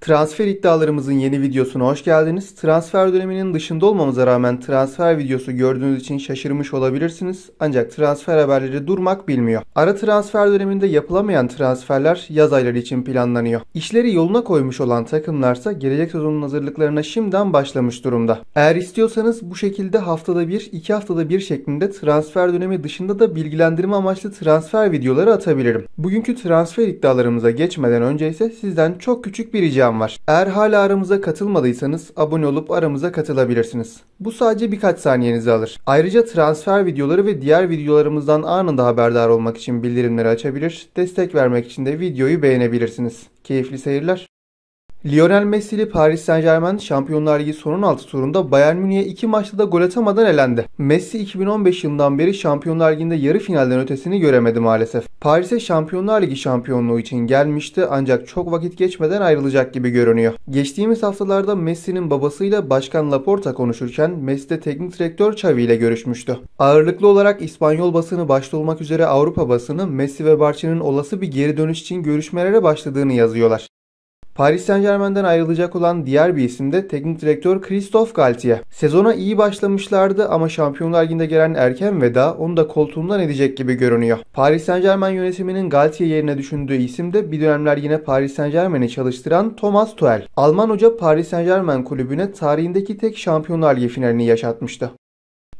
Transfer iddialarımızın yeni videosuna hoş geldiniz. Transfer döneminin dışında olmamıza rağmen transfer videosu gördüğünüz için şaşırmış olabilirsiniz. Ancak transfer haberleri durmak bilmiyor. Ara transfer döneminde yapılamayan transferler yaz ayları için planlanıyor. İşleri yoluna koymuş olan takımlarsa gelecek sezonun hazırlıklarına şimdiden başlamış durumda. Eğer istiyorsanız bu şekilde haftada bir, iki haftada bir şeklinde transfer dönemi dışında da bilgilendirme amaçlı transfer videoları atabilirim. Bugünkü transfer iddialarımıza geçmeden önce ise sizden çok küçük bir rica program var. Eğer hala aramıza katılmadıysanız abone olup aramıza katılabilirsiniz. Bu sadece birkaç saniyenizi alır. Ayrıca transfer videoları ve diğer videolarımızdan anında haberdar olmak için bildirimleri açabilir, destek vermek için de videoyu beğenebilirsiniz. Keyifli seyirler. Lionel Messi Paris Saint Germain Şampiyonlar Ligi son 16 turunda Bayern Münih'e iki maçta da gol atamadan elendi. Messi 2015 yılından beri Şampiyonlar Ligi'nde yarı finalden ötesini göremedi maalesef. Paris'e Şampiyonlar Ligi şampiyonluğu için gelmişti ancak çok vakit geçmeden ayrılacak gibi görünüyor. Geçtiğimiz haftalarda Messi'nin babasıyla Başkan Laporta konuşurken Messi de teknik direktör Xavi ile görüşmüştü. Ağırlıklı olarak İspanyol basını başta olmak üzere Avrupa basını Messi ve Barça'nın olası bir geri dönüş için görüşmelere başladığını yazıyorlar. Paris Saint Germain'den ayrılacak olan diğer bir isim de teknik direktör Christophe Galtier. Sezona iyi başlamışlardı ama Şampiyonlar Ligi'nde gelen erken veda onu da koltuğundan edecek gibi görünüyor. Paris Saint Germain yönetiminin Galtier yerine düşündüğü isim de bir dönemler yine Paris Saint Germain'i çalıştıran Thomas Tuchel. Alman hoca Paris Saint Germain kulübüne tarihindeki tek Şampiyonlar Ligi finalini yaşatmıştı.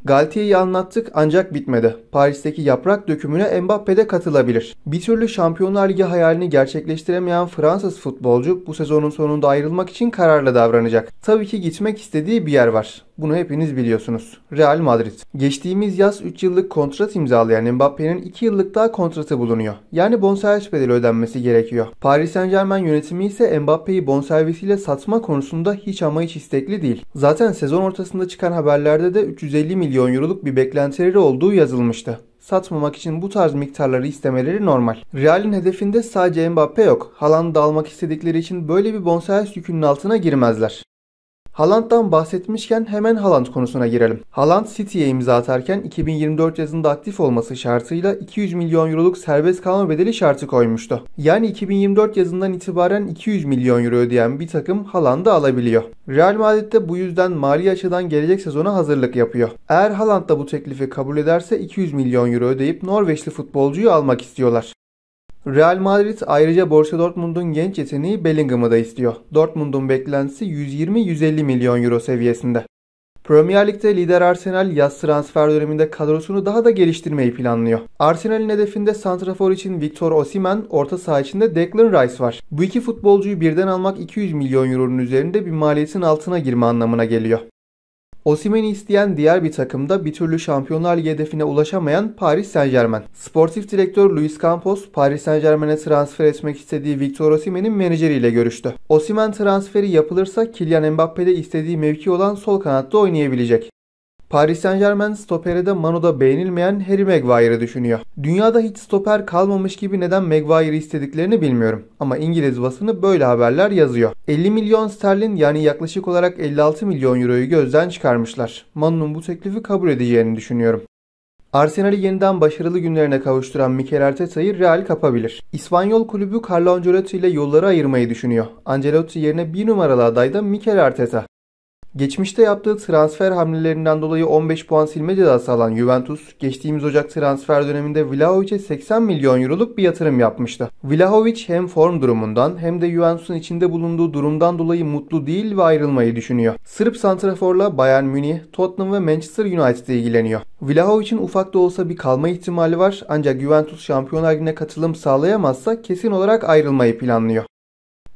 Galtier'i anlattık ancak bitmedi. Paris'teki yaprak dökümüne Mbappe de katılabilir. Bir türlü Şampiyonlar Ligi hayalini gerçekleştiremeyen Fransız futbolcu bu sezonun sonunda ayrılmak için kararlı davranacak. Tabii ki gitmek istediği bir yer var. Bunu hepiniz biliyorsunuz. Real Madrid. Geçtiğimiz yaz 3 yıllık kontrat imzalayan Mbappe'nin 2 yıllık daha kontratı bulunuyor. Yani bonservis bedeli ödenmesi gerekiyor. Paris Saint Germain yönetimi ise Mbappe'yi bonservisiyle satma konusunda hiç ama hiç istekli değil. Zaten sezon ortasında çıkan haberlerde de 350 milyon euroluk bir beklentileri olduğu yazılmıştı satmamak için bu tarz miktarları istemeleri normal. Real'in hedefinde sadece Mbappe yok. Haaland'ı almak istedikleri için böyle bir bonservis yükünün altına girmezler. Haaland'dan bahsetmişken hemen Haaland konusuna girelim. Haaland City'ye imza atarken 2024 yazında aktif olması şartıyla 200 milyon euroluk serbest kalma bedeli şartı koymuştu. Yani 2024 yazından itibaren 200 milyon euro ödeyen bir takım Haaland'ı alabiliyor. Real Madrid de bu yüzden mali açıdan gelecek sezona hazırlık yapıyor. Eğer Haaland da bu teklifi kabul ederse 200 milyon euro ödeyip Norveçli futbolcuyu almak istiyorlar. Real Madrid ayrıca Borussia Dortmund'un genç yeteneği Bellingham'ı da istiyor. Dortmund'un beklentisi 120-150 milyon euro seviyesinde. Premier Lig'de lider Arsenal yaz transfer döneminde kadrosunu daha da geliştirmeyi planlıyor. Arsenal'in hedefinde santrafor için Victor Osimhen, orta saha için de Declan Rice var. Bu iki futbolcuyu birden almak 200 milyon euronun üzerinde bir maliyetin altına girme anlamına geliyor. Osimhen'i isteyen diğer bir takım da bir türlü Şampiyonlar Ligi hedefine ulaşamayan Paris Saint Germain. Sportif direktör Luis Campos, Paris Saint Germain'e transfer etmek istediği Victor Osimhen'in menajeriyle görüştü. Osimhen transferi yapılırsa Kylian Mbappe de istediği mevki olan sol kanatta oynayabilecek. Paris Saint Germain stopere de Manu'da beğenilmeyen Harry Maguire'ı düşünüyor. Dünyada hiç stoper kalmamış gibi neden Maguire'ı istediklerini bilmiyorum. Ama İngiliz basını böyle haberler yazıyor. 50 milyon sterlin yani yaklaşık olarak 56 milyon euroyu gözden çıkarmışlar. Manu'nun bu teklifi kabul edeceğini düşünüyorum. Arsenal'i yeniden başarılı günlerine kavuşturan Mikel Arteta'yı Real kapabilir. İspanyol kulübü Carlo Ancelotti ile yolları ayırmayı düşünüyor. Ancelotti yerine bir numaralı aday da Mikel Arteta. Geçmişte yaptığı transfer hamlelerinden dolayı 15 puan silme cezası alan Juventus, geçtiğimiz Ocak transfer döneminde Vlahovic'e 80 milyon euroluk bir yatırım yapmıştı. Vlahovic hem form durumundan hem de Juventus'un içinde bulunduğu durumdan dolayı mutlu değil ve ayrılmayı düşünüyor. Sırp Santrafor'la Bayern Münih, Tottenham ve Manchester United ilgileniyor. Vlahovic'in ufak da olsa bir kalma ihtimali var ancak Juventus Şampiyonlar katılım sağlayamazsa kesin olarak ayrılmayı planlıyor.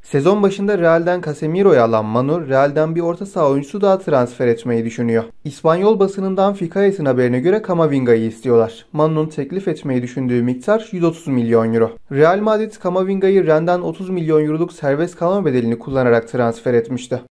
Sezon başında Real'den Casemiro'yu alan Manu, Real'den bir orta saha oyuncusu daha transfer etmeyi düşünüyor. İspanyol basınından Fikayes'in haberine göre Camavinga'yı istiyorlar. Manu'nun teklif etmeyi düşündüğü miktar 130 milyon euro. Real Madrid Camavinga'yı Renden 30 milyon euroluk serbest kalma bedelini kullanarak transfer etmişti.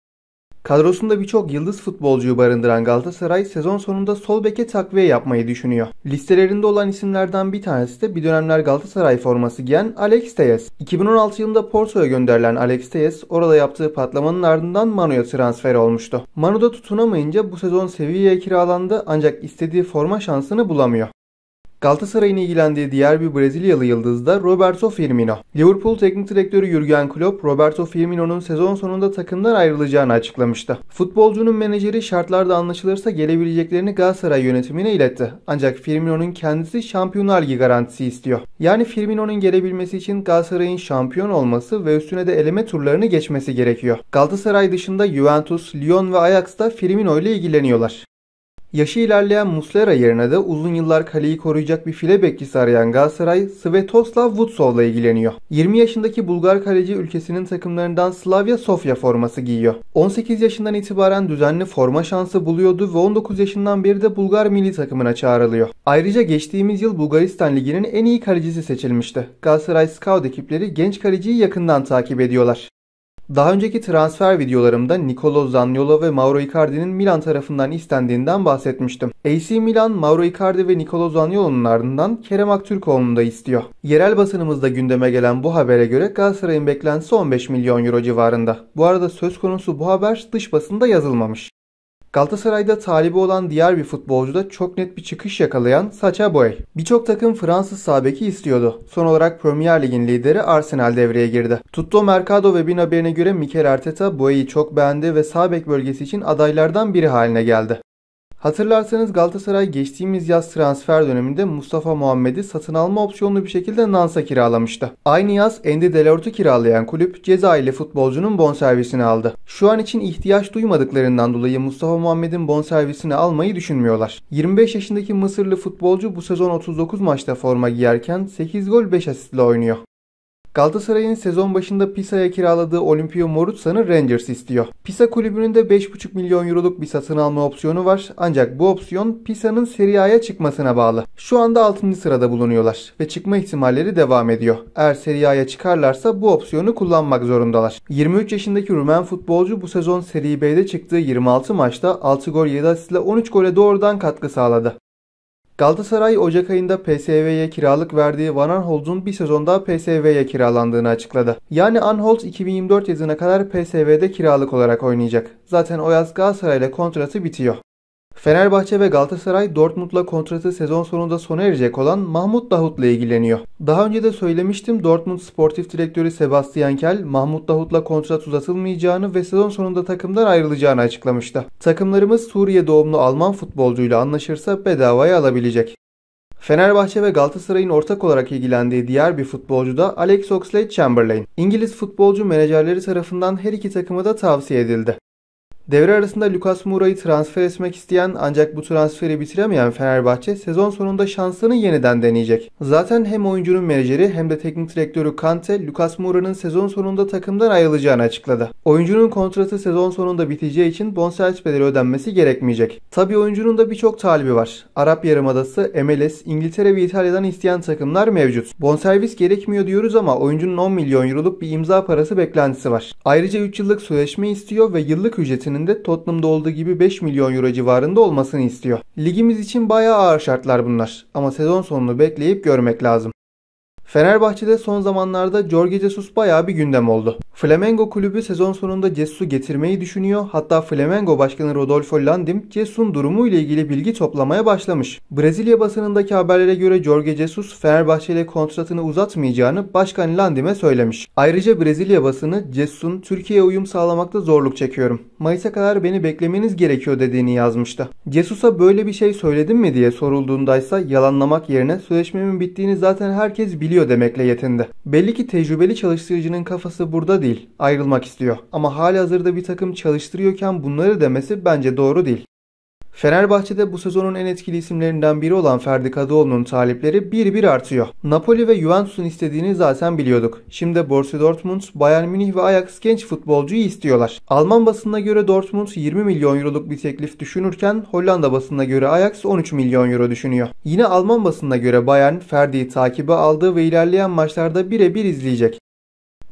Kadrosunda birçok yıldız futbolcuyu barındıran Galatasaray sezon sonunda sol beke takviye yapmayı düşünüyor. Listelerinde olan isimlerden bir tanesi de bir dönemler Galatasaray forması giyen Alex Tejes. 2016 yılında Porto'ya gönderilen Alex Tejes orada yaptığı patlamanın ardından Manu'ya transfer olmuştu. Manu'da tutunamayınca bu sezon Sevilla'ya kiralandı ancak istediği forma şansını bulamıyor. Galatasaray'ın ilgilendiği diğer bir Brezilyalı yıldız da Roberto Firmino. Liverpool teknik direktörü Jurgen Klopp, Roberto Firmino'nun sezon sonunda takımdan ayrılacağını açıklamıştı. Futbolcunun menajeri şartlarda anlaşılırsa gelebileceklerini Galatasaray yönetimine iletti. Ancak Firmino'nun kendisi Şampiyonlar Ligi garantisi istiyor. Yani Firmino'nun gelebilmesi için Galatasaray'ın şampiyon olması ve üstüne de eleme turlarını geçmesi gerekiyor. Galatasaray dışında Juventus, Lyon ve Ajax da Firmino ile ilgileniyorlar. Yaşı ilerleyen Muslera yerine de uzun yıllar kaleyi koruyacak bir file bekçisi arayan Galatasaray, Svetoslav Vutsov'la ilgileniyor. 20 yaşındaki Bulgar kaleci ülkesinin takımlarından Slavia Sofia forması giyiyor. 18 yaşından itibaren düzenli forma şansı buluyordu ve 19 yaşından beri de Bulgar milli takımına çağrılıyor. Ayrıca geçtiğimiz yıl Bulgaristan Ligi'nin en iyi kalecisi seçilmişti. Galatasaray Scout ekipleri genç kaleciyi yakından takip ediyorlar. Daha önceki transfer videolarımda Nicolo Zaniolo ve Mauro Icardi'nin Milan tarafından istendiğinden bahsetmiştim. AC Milan, Mauro Icardi ve Nicolo Zaniolo'nun ardından Kerem Aktürkoğlu'nu da istiyor. Yerel basınımızda gündeme gelen bu habere göre Galatasaray'ın beklentisi 15 milyon euro civarında. Bu arada söz konusu bu haber dış basında yazılmamış. Galatasaray'da talibi olan diğer bir futbolcu da çok net bir çıkış yakalayan Sacha Boey. Birçok takım Fransız sabeki istiyordu. Son olarak Premier Lig'in lideri Arsenal devreye girdi. Tutto Mercado ve bin haberine göre Mikel Arteta Boey'i çok beğendi ve sağ bölgesi için adaylardan biri haline geldi. Hatırlarsanız Galatasaray geçtiğimiz yaz transfer döneminde Mustafa Muhammed'i satın alma opsiyonlu bir şekilde Nans'a kiralamıştı. Aynı yaz Endi Delort'u kiralayan kulüp Cezayirli futbolcunun bonservisini aldı. Şu an için ihtiyaç duymadıklarından dolayı Mustafa Muhammed'in bonservisini almayı düşünmüyorlar. 25 yaşındaki Mısırlı futbolcu bu sezon 39 maçta forma giyerken 8 gol 5 asistle oynuyor. Galatasaray'ın sezon başında Pisa'ya kiraladığı Olimpio Morutsa'nı Rangers istiyor. Pisa kulübünün de 5,5 milyon euroluk bir satın alma opsiyonu var ancak bu opsiyon Pisa'nın Serie A'ya çıkmasına bağlı. Şu anda 6. sırada bulunuyorlar ve çıkma ihtimalleri devam ediyor. Eğer Serie A'ya çıkarlarsa bu opsiyonu kullanmak zorundalar. 23 yaşındaki Rumen futbolcu bu sezon Serie B'de çıktığı 26 maçta 6 gol 7 asistle 13 gole doğrudan katkı sağladı. Galatasaray Ocak ayında PSV'ye kiralık verdiği Van Aanholt'un bir sezonda PSV'ye kiralandığını açıkladı. Yani Anholt 2024 yazına kadar PSV'de kiralık olarak oynayacak. Zaten o yaz Galatasaray'la kontratı bitiyor. Fenerbahçe ve Galatasaray Dortmund'la kontratı sezon sonunda sona erecek olan Mahmut Davut'la ilgileniyor. Daha önce de söylemiştim Dortmund sportif direktörü Sebastian Kel, Mahmut Davut'la kontrat uzatılmayacağını ve sezon sonunda takımdan ayrılacağını açıklamıştı. Takımlarımız Suriye doğumlu Alman futbolcuyla anlaşırsa bedavaya alabilecek. Fenerbahçe ve Galatasaray'ın ortak olarak ilgilendiği diğer bir futbolcu da Alex Oxlade-Chamberlain. İngiliz futbolcu menajerleri tarafından her iki takımı da tavsiye edildi. Devre arasında Lucas Moura'yı transfer etmek isteyen ancak bu transferi bitiremeyen Fenerbahçe sezon sonunda şansını yeniden deneyecek. Zaten hem oyuncunun menajeri hem de teknik direktörü Kante Lucas Moura'nın sezon sonunda takımdan ayrılacağını açıkladı. Oyuncunun kontratı sezon sonunda biteceği için bonservis bedeli ödenmesi gerekmeyecek. Tabi oyuncunun da birçok talibi var. Arap Yarımadası, MLS, İngiltere ve İtalya'dan isteyen takımlar mevcut. Bonservis gerekmiyor diyoruz ama oyuncunun 10 milyon euroluk bir imza parası beklentisi var. Ayrıca 3 yıllık süreçme istiyor ve yıllık ücretinin indiriminde Tottenham'da olduğu gibi 5 milyon euro civarında olmasını istiyor. Ligimiz için bayağı ağır şartlar bunlar ama sezon sonunu bekleyip görmek lazım. Fenerbahçe'de son zamanlarda Jorge Jesus bayağı bir gündem oldu. Flamengo kulübü sezon sonunda Jesus'u getirmeyi düşünüyor. Hatta Flamengo başkanı Rodolfo Landim Jesus'un durumu ile ilgili bilgi toplamaya başlamış. Brezilya basınındaki haberlere göre Jorge Jesus Fenerbahçe ile kontratını uzatmayacağını Başkan Landim'e söylemiş. Ayrıca Brezilya basını Jesus'un Türkiye'ye uyum sağlamakta zorluk çekiyorum. Mayıs'a kadar beni beklemeniz gerekiyor dediğini yazmıştı. Jesus'a böyle bir şey söyledim mi diye sorulduğunda ise yalanlamak yerine sözleşmemin bittiğini zaten herkes biliyor biliyor demekle yetindi. Belli ki tecrübeli çalıştırıcının kafası burada değil. Ayrılmak istiyor. Ama hali hazırda bir takım çalıştırıyorken bunları demesi bence doğru değil. Fenerbahçe'de bu sezonun en etkili isimlerinden biri olan Ferdi Kadıoğlu'nun talepleri bir bir artıyor. Napoli ve Juventus'un istediğini zaten biliyorduk. Şimdi Borussia Dortmund, Bayern Münih ve Ajax genç futbolcuyu istiyorlar. Alman basınına göre Dortmund 20 milyon euroluk bir teklif düşünürken Hollanda basınına göre Ajax 13 milyon euro düşünüyor. Yine Alman basınına göre Bayern Ferdi'yi takibe aldı ve ilerleyen maçlarda birebir izleyecek.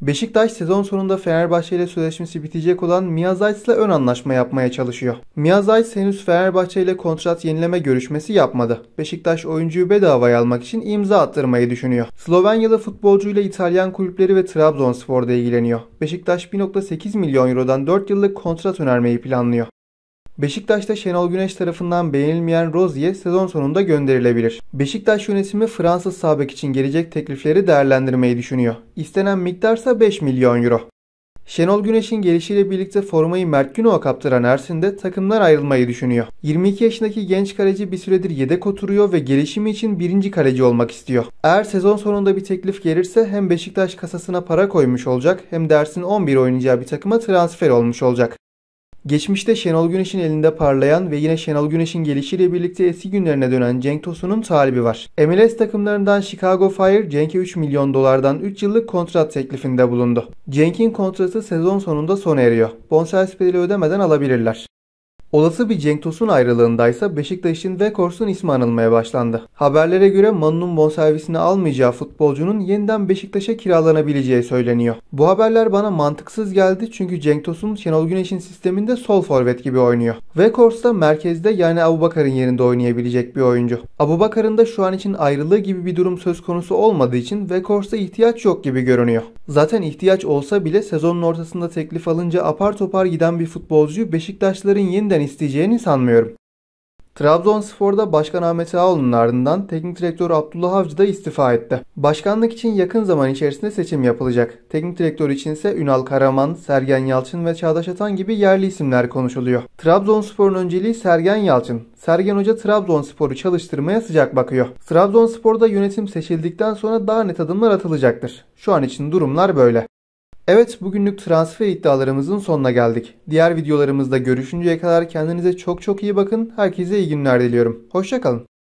Beşiktaş sezon sonunda Fenerbahçe ile sözleşmesi bitecek olan Miyazayt ile ön anlaşma yapmaya çalışıyor. Miyazayt henüz Fenerbahçe ile kontrat yenileme görüşmesi yapmadı. Beşiktaş oyuncuyu bedavaya almak için imza attırmayı düşünüyor. Slovenyalı futbolcuyla İtalyan kulüpleri ve Trabzonspor'da ilgileniyor. Beşiktaş 1.8 milyon eurodan 4 yıllık kontrat önermeyi planlıyor. Beşiktaş'ta Şenol Güneş tarafından beğenilmeyen Rozier sezon sonunda gönderilebilir. Beşiktaş yönetimi Fransız sabek için gelecek teklifleri değerlendirmeyi düşünüyor. İstenen miktarsa 5 milyon euro. Şenol Güneş'in gelişiyle birlikte formayı Mert Günok'a kaptıran Ersin de takımlar ayrılmayı düşünüyor. 22 yaşındaki genç kaleci bir süredir yedek oturuyor ve gelişimi için birinci kaleci olmak istiyor. Eğer sezon sonunda bir teklif gelirse hem Beşiktaş kasasına para koymuş olacak hem de 11 oynayacağı bir takıma transfer olmuş olacak. Geçmişte Şenol Güneş'in elinde parlayan ve yine Şenol Güneş'in gelişiyle birlikte eski günlerine dönen Cenk Tosun'un talibi var. MLS takımlarından Chicago Fire, Cenk'e 3 milyon dolardan 3 yıllık kontrat teklifinde bulundu. Cenk'in kontratı sezon sonunda sona eriyor. Bonservis bedeli ödemeden alabilirler. Olası bir Cenk Tosun ayrılığındaysa Beşiktaş'ın Vekors'un ismi anılmaya başlandı. Haberlere göre Manu'nun bonservisini almayacağı futbolcunun yeniden Beşiktaş'a kiralanabileceği söyleniyor. Bu haberler bana mantıksız geldi çünkü Cenk Tosun Şenol Güneş'in sisteminde sol forvet gibi oynuyor. Vekors da merkezde yani Abubakar'ın yerinde oynayabilecek bir oyuncu. Abubakar'ın da şu an için ayrılığı gibi bir durum söz konusu olmadığı için Vekors'a ihtiyaç yok gibi görünüyor. Zaten ihtiyaç olsa bile sezonun ortasında teklif alınca apar topar giden bir futbolcuyu Beşiktaşların yeniden kimseden isteyeceğini sanmıyorum. Trabzonspor'da Başkan Ahmet Ağaoğlu'nun ardından Teknik Direktör Abdullah Avcı da istifa etti. Başkanlık için yakın zaman içerisinde seçim yapılacak. Teknik Direktör için ise Ünal Karaman, Sergen Yalçın ve Çağdaş Atan gibi yerli isimler konuşuluyor. Trabzonspor'un önceliği Sergen Yalçın. Sergen Hoca Trabzonspor'u çalıştırmaya sıcak bakıyor. Trabzonspor'da yönetim seçildikten sonra daha net adımlar atılacaktır. Şu an için durumlar böyle. Evet bugünlük transfer iddialarımızın sonuna geldik. Diğer videolarımızda görüşünceye kadar kendinize çok çok iyi bakın. Herkese iyi günler diliyorum. Hoşçakalın.